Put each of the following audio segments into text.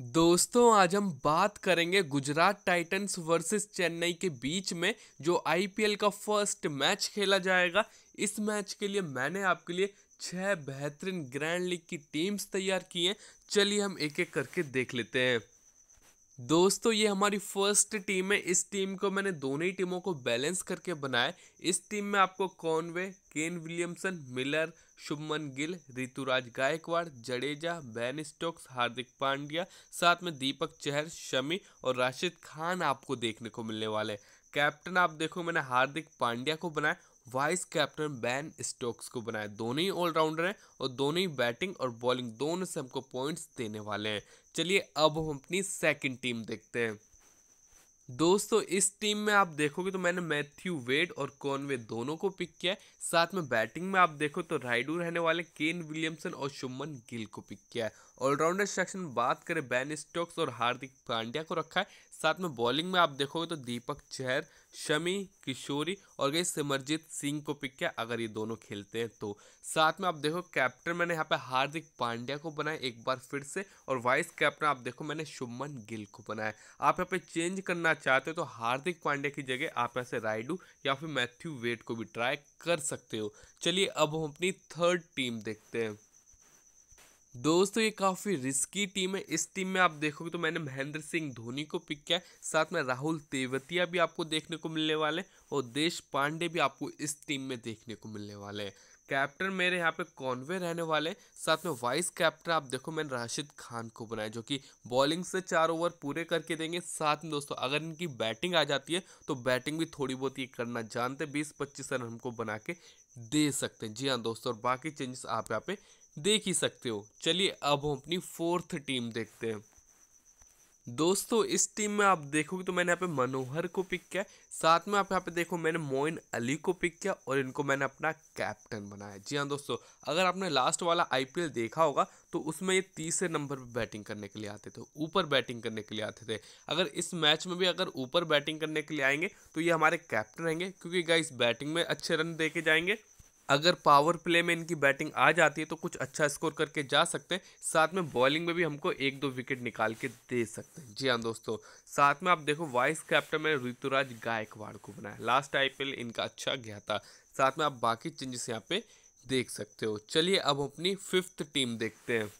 दोस्तों आज हम बात करेंगे गुजरात टाइटंस वर्सेस चेन्नई के बीच में जो आईपीएल का फर्स्ट मैच खेला जाएगा इस मैच के लिए मैंने आपके लिए छह बेहतरीन ग्रैंड लीग की टीम्स तैयार की हैं चलिए हम एक एक करके देख लेते हैं दोस्तों ये हमारी फर्स्ट टीम है इस टीम को मैंने दोनों ही टीमों को बैलेंस करके बनाया इस टीम में आपको Conway Kane Williamson Miller Shubman Gill Ruturaj Gaikwad Jadeja Ben Stokes Hardik Pandya साथ में दीपक चहर शमी और राशिद खान आपको देखने को मिलने वाले हैं कैप्टन आप देखो मैंने हार्दिक पांड्या को बनाया वाइस कैप्टन बैन स्टोक्स को बनाया दोनों ही ऑलराउंडर हैं और दोनों ही बैटिंग और बॉलिंग दोनों से हमको पॉइंट्स देने वाले हैं चलिए अब हम अपनी सेकंड टीम देखते हैं दोस्तों इस टीम में आप देखोगे तो मैंने मैथ्यू वेड और कॉनवे दोनों को पिक किया है साथ में बैटिंग में आप देखो तो राइडू रहने वाले केन विलियमसन और शुमन गिल को पिक किया है ऑलराउंडर सेक्शन बात करें बैन स्टोक्स और हार्दिक पांड्या को रखा है साथ में बॉलिंग में आप देखोगे तो दीपक चहर शमी किशोरी और गई सिमरजीत सिंह को पिक किया अगर ये दोनों खेलते हैं तो साथ में आप देखो कैप्टन मैंने यहाँ पे हार्दिक पांड्या को बनाया एक बार फिर से और वाइस कैप्टन आप देखो मैंने शुभमन गिल को बनाया आप यहाँ पे चेंज करना चाहते हो तो हार्दिक पांड्या की जगह आप यहाँ से राइडू या फिर मैथ्यू वेट को भी ट्राई कर सकते हो चलिए अब हम अपनी थर्ड टीम देखते हैं दोस्तों ये काफ़ी रिस्की टीम है इस टीम में आप देखोगे तो मैंने महेंद्र सिंह धोनी को पिक किया है साथ में राहुल तेवतिया भी आपको देखने को मिलने वाले हैं और देश पांडे भी आपको इस टीम में देखने को मिलने वाले हैं कैप्टन मेरे यहाँ पे कॉनवे रहने वाले साथ में वाइस कैप्टन आप देखो मैंने राशिद खान को बनाया जो कि बॉलिंग से चार ओवर पूरे करके देंगे साथ में दोस्तों अगर इनकी बैटिंग आ जाती है तो बैटिंग भी थोड़ी बहुत ये करना जानते बीस पच्चीस रन हमको बना के दे सकते हैं जी हाँ दोस्तों और बाकी चेंजेस आप यहाँ पे देख ही सकते हो चलिए अब हम अपनी फोर्थ टीम देखते हैं दोस्तों इस टीम में आप देखोगे तो मैंने यहाँ पे मनोहर को पिक किया साथ में आप यहाँ पे देखो मैंने मोइन अली को पिक किया और इनको मैंने अपना कैप्टन बनाया जी हाँ दोस्तों अगर आपने लास्ट वाला आईपीएल देखा होगा तो उसमें ये तीसरे नंबर पर बैटिंग करने के लिए आते थे ऊपर बैटिंग करने के लिए आते थे अगर इस मैच में भी अगर ऊपर बैटिंग करने के लिए आएंगे तो ये हमारे कैप्टन रहेंगे क्योंकि गाइस बैटिंग में अच्छे रन दे के जाएंगे अगर पावर प्ले में इनकी बैटिंग आ जाती है तो कुछ अच्छा स्कोर करके जा सकते हैं साथ में बॉलिंग में भी हमको एक दो विकेट निकाल के दे सकते हैं जी हाँ दोस्तों साथ में आप देखो वाइस कैप्टन में ऋतुराज गायकवाड़ को बनाया लास्ट आई इनका अच्छा गया था साथ में आप बाकी चेंजेस यहाँ पे देख सकते हो चलिए अब अपनी फिफ्थ टीम देखते हैं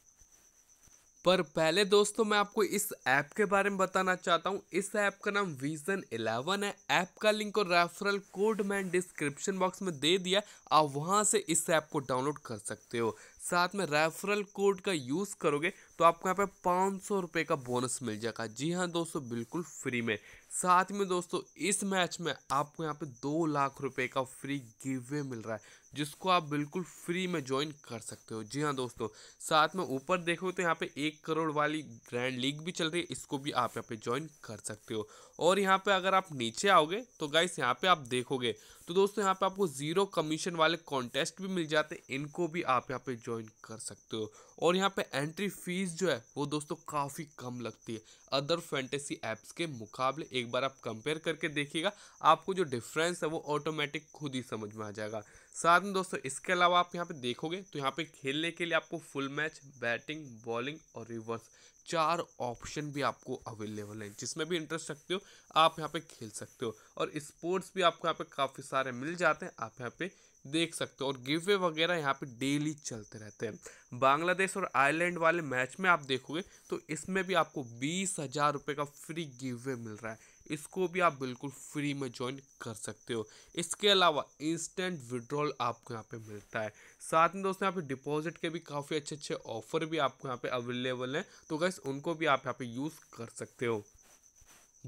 पर पहले दोस्तों मैं आपको इस ऐप के बारे में बताना चाहता हूँ इस ऐप का नाम विजन इलेवन है ऐप का लिंक और रेफरल कोड मैं डिस्क्रिप्शन बॉक्स में दे दिया आप वहाँ से इस ऐप को डाउनलोड कर सकते हो साथ में रेफरल कोड का यूज़ करोगे तो आपको यहाँ पे पाँच सौ रुपये का बोनस मिल जाएगा जी हाँ दोस्तों बिल्कुल फ्री में साथ में दोस्तों इस मैच में आपको यहाँ पे दो लाख रुपए का फ्री गिवे मिल रहा है जिसको आप बिल्कुल फ्री में ज्वाइन कर सकते हो जी हाँ दोस्तों साथ में ऊपर देखो तो यहाँ पे एक करोड़ वाली ग्रैंड लीग भी चल रही है इसको भी आप यहाँ पे ज्वाइन कर सकते हो और यहाँ पे अगर आप नीचे आओगे तो गाइस यहाँ पे आप देखोगे तो दोस्तों यहाँ पे आपको ज़ीरो कमीशन वाले कॉन्टेस्ट भी मिल जाते हैं इनको भी आप यहाँ पे ज्वाइन कर सकते हो और यहाँ पे एंट्री फीस जो है वो दोस्तों काफ़ी कम लगती है अदर फैंटेसी ऐप्स के मुकाबले एक बार आप कंपेयर करके देखिएगा आपको जो डिफरेंस है वो ऑटोमेटिक खुद ही समझ में आ जाएगा साथ में दोस्तों इसके अलावा आप यहाँ पे देखोगे तो यहाँ पे खेलने के लिए आपको फुल मैच बैटिंग बॉलिंग और रिवर्स चार ऑप्शन भी आपको अवेलेबल हैं जिसमें भी इंटरेस्ट रखते हो आप यहाँ पे खेल सकते हो और स्पोर्ट्स भी आपको यहाँ पे काफ़ी सारे मिल जाते हैं आप यहाँ पे देख सकते हो और गिवे वगैरह यहाँ पे डेली चलते रहते हैं बांग्लादेश और आयरलैंड वाले मैच में आप देखोगे तो इसमें भी आपको बीस हज़ार रुपये का फ्री गिवे मिल रहा है इसको भी आप बिल्कुल फ्री में ज्वाइन कर सकते हो इसके अलावा इंस्टेंट विड्रॉल आपको यहाँ पे मिलता है साथ में दोस्तों यहाँ पे डिपॉजिट के भी काफ़ी अच्छे अच्छे ऑफर भी आपको यहाँ पे अवेलेबल हैं तो गैस उनको भी आप यहाँ पे यूज़ कर सकते हो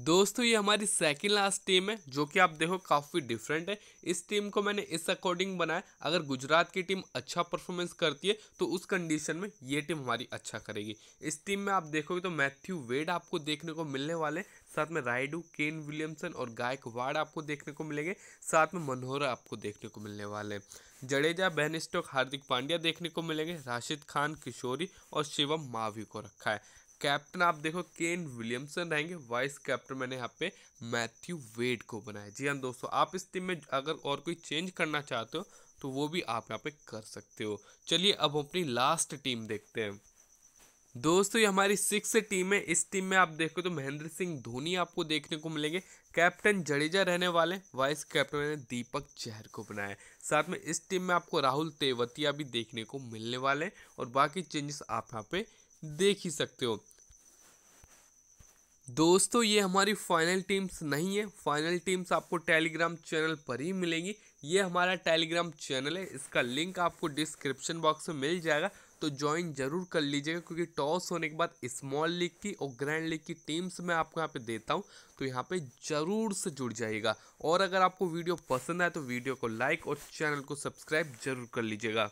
दोस्तों ये हमारी सेकेंड लास्ट टीम है जो कि आप देखो काफ़ी डिफरेंट है इस टीम को मैंने इस अकॉर्डिंग बनाया अगर गुजरात की टीम अच्छा परफॉर्मेंस करती है तो उस कंडीशन में ये टीम हमारी अच्छा करेगी इस टीम में आप देखोगे तो मैथ्यू वेड आपको देखने को मिलने वाले साथ में राइडू केन विलियमसन और गायकवाड़ आपको देखने को मिलेंगे साथ में मनोहरा आपको देखने को मिलने वाले हैं जडेजा बहन हार्दिक पांड्या देखने को मिलेंगे राशिद खान किशोरी और शिवम मावी को रखा है कैप्टन आप देखो केन विलियमसन रहेंगे वाइस कैप्टन मैंने यहाँ पे मैथ्यू वेड को बनाया जी हाँ दोस्तों आप इस टीम में अगर और कोई चेंज करना चाहते हो तो वो भी आप यहाँ पे कर सकते हो चलिए अब अपनी लास्ट टीम देखते हैं दोस्तों ये हमारी सिक्स टीम है इस टीम में आप देखो तो महेंद्र सिंह धोनी आपको देखने को मिलेंगे कैप्टन जडेजा रहने वाले वाइस कैप्टन मैंने दीपक चहर को बनाया साथ में इस टीम में आपको राहुल तेवतिया भी देखने को मिलने वाले और बाकी चेंजेस आप यहाँ पे देख ही सकते हो दोस्तों ये हमारी फाइनल टीम्स नहीं है फाइनल टीम्स आपको टेलीग्राम चैनल पर ही मिलेंगी ये हमारा टेलीग्राम चैनल है इसका लिंक आपको डिस्क्रिप्शन बॉक्स में मिल जाएगा तो ज्वाइन जरूर कर लीजिएगा क्योंकि टॉस होने के बाद स्मॉल लीग की और ग्रैंड लीग की टीम्स मैं आपको यहाँ पे देता हूँ तो यहाँ पे ज़रूर से जुड़ जाइएगा और अगर आपको वीडियो पसंद आए तो वीडियो को लाइक और चैनल को सब्सक्राइब जरूर कर लीजिएगा